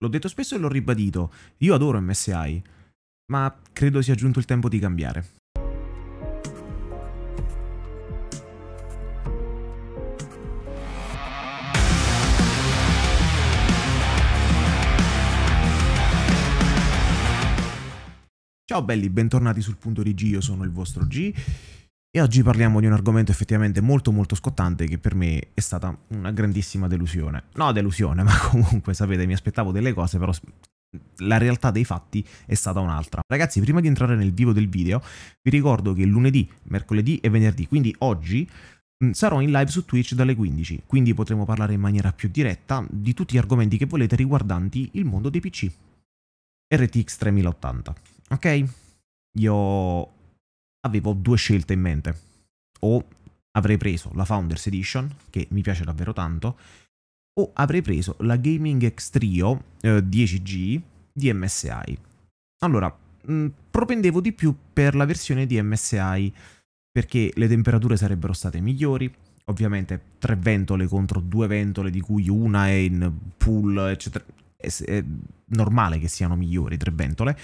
L'ho detto spesso e l'ho ribadito, io adoro MSI, ma credo sia giunto il tempo di cambiare. Ciao belli, bentornati sul punto di G, io sono il vostro G e oggi parliamo di un argomento effettivamente molto molto scottante che per me è stata una grandissima delusione. No delusione, ma comunque sapete mi aspettavo delle cose, però la realtà dei fatti è stata un'altra. Ragazzi, prima di entrare nel vivo del video, vi ricordo che lunedì, mercoledì e venerdì, quindi oggi, sarò in live su Twitch dalle 15, quindi potremo parlare in maniera più diretta di tutti gli argomenti che volete riguardanti il mondo dei PC. RTX 3080, ok? Io avevo due scelte in mente. O avrei preso la Founders Edition, che mi piace davvero tanto, o avrei preso la Gaming X eh, 10G di MSI. Allora, mh, mm, propendevo di più per la versione di MSI, perché le temperature sarebbero state migliori, ovviamente tre ventole contro due ventole di cui una è in pool, eccetera. È, è normale che siano migliori tre ventole.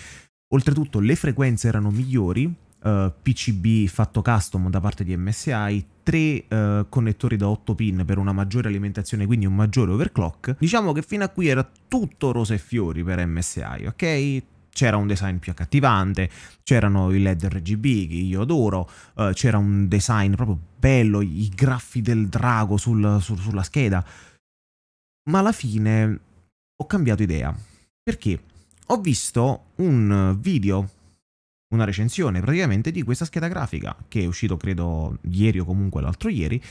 Oltretutto le frequenze erano migliori, eh, PCB fatto custom da parte di MSI, tre uh, connettori da 8 pin per una maggiore alimentazione, quindi un maggiore overclock. Diciamo che fino a qui era tutto rose e fiori per MSI, ok? c'era un design più accattivante, c'erano i LED RGB che io adoro, uh, c'era un design proprio bello, i graffi del drago sul, sul, sulla scheda. Ma alla fine ho cambiato idea, perché ho visto un video una recensione praticamente di questa scheda grafica che è uscito credo ieri o comunque l'altro ieri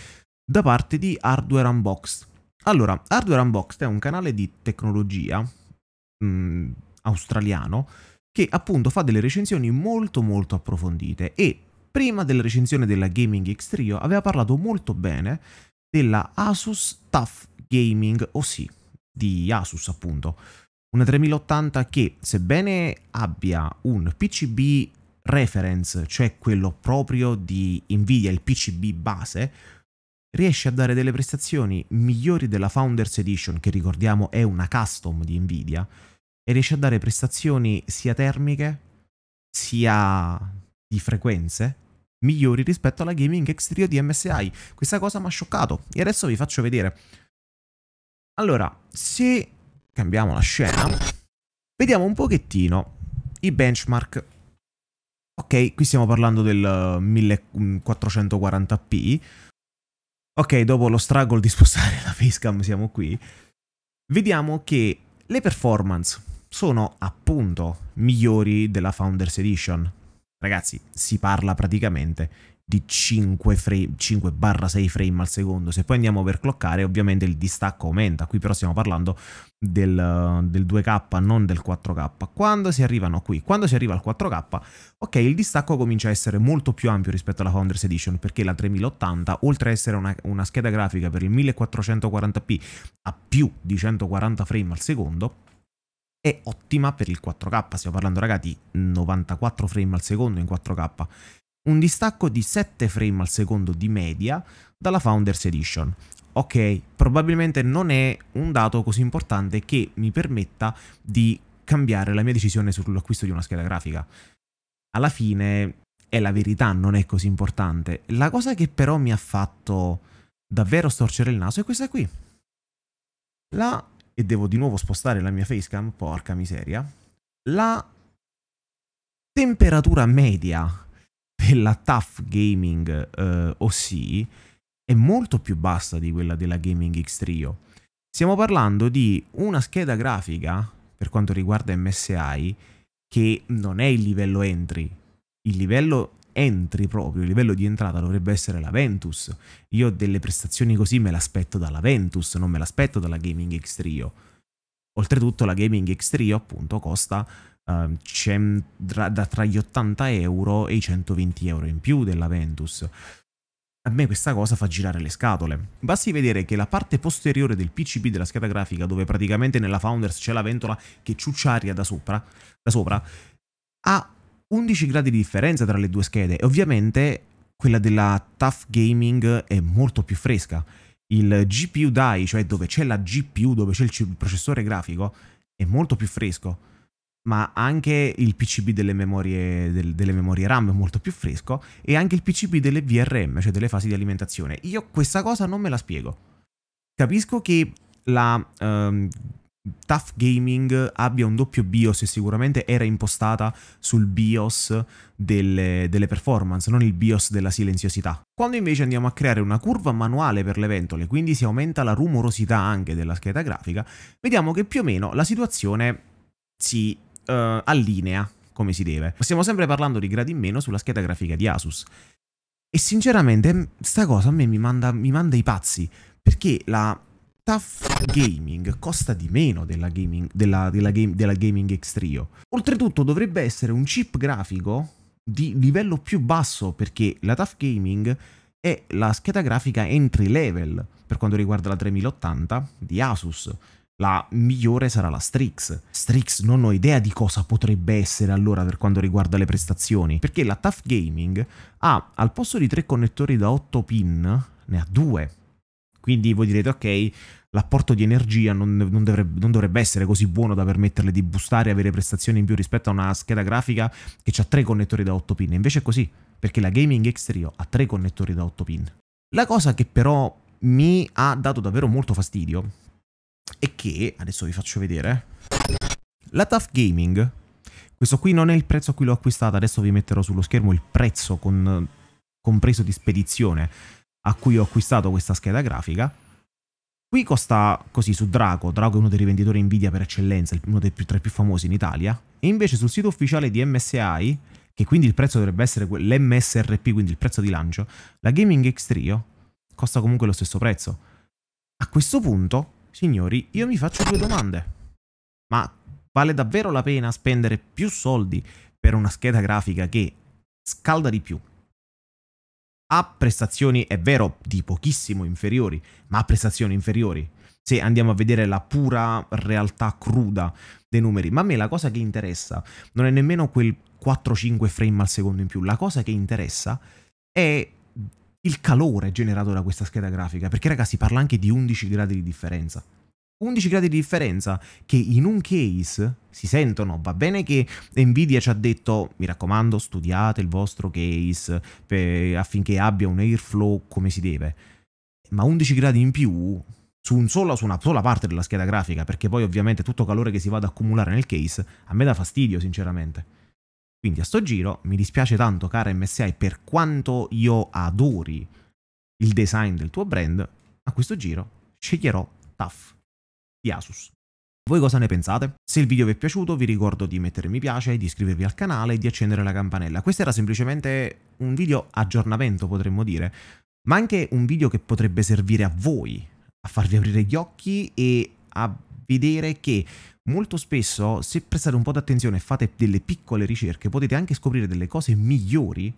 da parte di Hardware Unboxed. Allora, Hardware Unboxed è un canale di tecnologia mh, mm, australiano che appunto fa delle recensioni molto molto approfondite e prima della recensione della Gaming X Trio aveva parlato molto bene della Asus Tough Gaming OC di Asus appunto una 3080 che, sebbene abbia un PCB reference, cioè quello proprio di Nvidia, il PCB base, riesce a dare delle prestazioni migliori della Founders Edition, che ricordiamo è una custom di Nvidia, e riesce a dare prestazioni sia termiche, sia di frequenze, migliori rispetto alla Gaming X3 di MSI. Questa cosa mi ha scioccato e adesso vi faccio vedere. Allora, se cambiamo la scena, vediamo un pochettino i benchmark. Ok, qui stiamo parlando del 1440p. Eh, mm, ok, dopo lo struggle di spostare la facecam siamo qui. Vediamo che le performance sono appunto migliori della Founders Edition. Ragazzi, si parla praticamente di 5 frame, 5 6 frame al secondo. Se poi andiamo a overclockare, ovviamente il distacco aumenta. Qui però stiamo parlando del, del 2K, non del 4K. Quando si arrivano qui, quando si arriva al 4K, ok, il distacco comincia a essere molto più ampio rispetto alla Founders Edition, perché la 3080, oltre a essere una, una scheda grafica per il 1440p a più di 140 frame al secondo, è ottima per il 4K. Stiamo parlando, ragazzi, 94 frame al secondo in 4K un distacco di 7 frame al secondo di media dalla Founders Edition. Ok, probabilmente non è un dato così importante che mi permetta di cambiare la mia decisione sull'acquisto di una scheda grafica. Alla fine è la verità, non è così importante. La cosa che però mi ha fatto davvero storcere il naso è questa qui. La, e devo di nuovo spostare la mia facecam, porca miseria, la temperatura media della Tough Gaming eh, OC è molto più bassa di quella della Gaming X Trio. Stiamo parlando di una scheda grafica, per quanto riguarda MSI, che non è il livello entry. Il livello entry proprio, il livello di entrata dovrebbe essere la Ventus. Io delle prestazioni così me l'aspetto dalla Ventus, non me l'aspetto dalla Gaming X Trio. Oltretutto la Gaming X Trio appunto costa Uh, ehm, tra, da tra gli 80 euro e i 120 euro in più della Ventus. A me questa cosa fa girare le scatole. Basti vedere che la parte posteriore del PCB della scheda grafica, dove praticamente nella Founders c'è la ventola che ciuccia aria da sopra, da sopra, ha 11 gradi di differenza tra le due schede e ovviamente quella della Tough Gaming è molto più fresca. Il GPU DAI, cioè dove c'è la GPU, dove c'è il processore grafico, è molto più fresco ma anche il PCB delle memorie, del, delle memorie RAM è molto più fresco e anche il PCB delle VRM, cioè delle fasi di alimentazione. Io questa cosa non me la spiego. Capisco che la um, Tough Gaming abbia un doppio BIOS e sicuramente era impostata sul BIOS delle, delle performance, non il BIOS della silenziosità. Quando invece andiamo a creare una curva manuale per le ventole, quindi si aumenta la rumorosità anche della scheda grafica, vediamo che più o meno la situazione si eh, allinea come si deve. Stiamo sempre parlando di gradi in meno sulla scheda grafica di Asus. E sinceramente, sta cosa a me mi manda, mi manda i pazzi, perché la TAF Gaming costa di meno della Gaming, della, della, game, della gaming X Trio. Oltretutto dovrebbe essere un chip grafico di livello più basso, perché la TAF Gaming è la scheda grafica entry level per quanto riguarda la 3080 di Asus, la migliore sarà la Strix. Strix non ho idea di cosa potrebbe essere allora per quanto riguarda le prestazioni, perché la Tough Gaming ha al posto di tre connettori da 8 pin, ne ha due. Quindi voi direte, ok, l'apporto di energia non, non, dovrebbe, non, dovrebbe, essere così buono da permetterle di boostare e avere prestazioni in più rispetto a una scheda grafica che ha tre connettori da 8 pin. Invece è così, perché la Gaming Extrio ha tre connettori da 8 pin. La cosa che però mi ha dato davvero molto fastidio e che, adesso vi faccio vedere, la Tough Gaming, questo qui non è il prezzo a cui l'ho acquistata, adesso vi metterò sullo schermo il prezzo con, compreso di spedizione a cui ho acquistato questa scheda grafica, Qui costa così su Drago, Drago è uno dei rivenditori Nvidia per eccellenza, uno dei più, tra i più famosi in Italia, e invece sul sito ufficiale di MSI, che quindi il prezzo dovrebbe essere l'MSRP, quindi il prezzo di lancio, la Gaming X Trio costa comunque lo stesso prezzo. A questo punto Signori, io mi faccio due domande. Ma vale davvero la pena spendere più soldi per una scheda grafica che scalda di più? Ha prestazioni, è vero, di pochissimo inferiori, ma ha prestazioni inferiori. Se andiamo a vedere la pura realtà cruda dei numeri. Ma a me la cosa che interessa non è nemmeno quel 4-5 frame al secondo in più. La cosa che interessa è il calore generato da questa scheda grafica, perché ragazzi parla anche di 11 gradi di differenza. 11 gradi di differenza che in un case si sentono, va bene che Nvidia ci ha detto mi raccomando studiate il vostro case per, affinché abbia un airflow come si deve, ma 11 gradi in più su, un solo, su, una sola parte della scheda grafica, perché poi ovviamente tutto calore che si va ad accumulare nel case a me dà fastidio sinceramente. Quindi a sto giro mi dispiace tanto, cara MSI, per quanto io adori il design del tuo brand, a questo giro sceglierò TAF di Asus. Voi cosa ne pensate? Se il video vi è piaciuto vi ricordo di mettere mi piace, di iscrivervi al canale e di accendere la campanella. Questo era semplicemente un video aggiornamento potremmo dire, ma anche un video che potrebbe servire a voi, a farvi aprire gli occhi e a vedere che molto spesso, se prestate un po' d'attenzione e fate delle piccole ricerche, potete anche scoprire delle cose migliori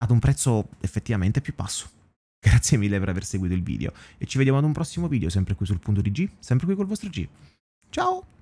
ad un prezzo effettivamente più basso. Grazie mille per aver seguito il video e ci vediamo ad un prossimo video, sempre qui sul punto di G, sempre qui col vostro G. Ciao!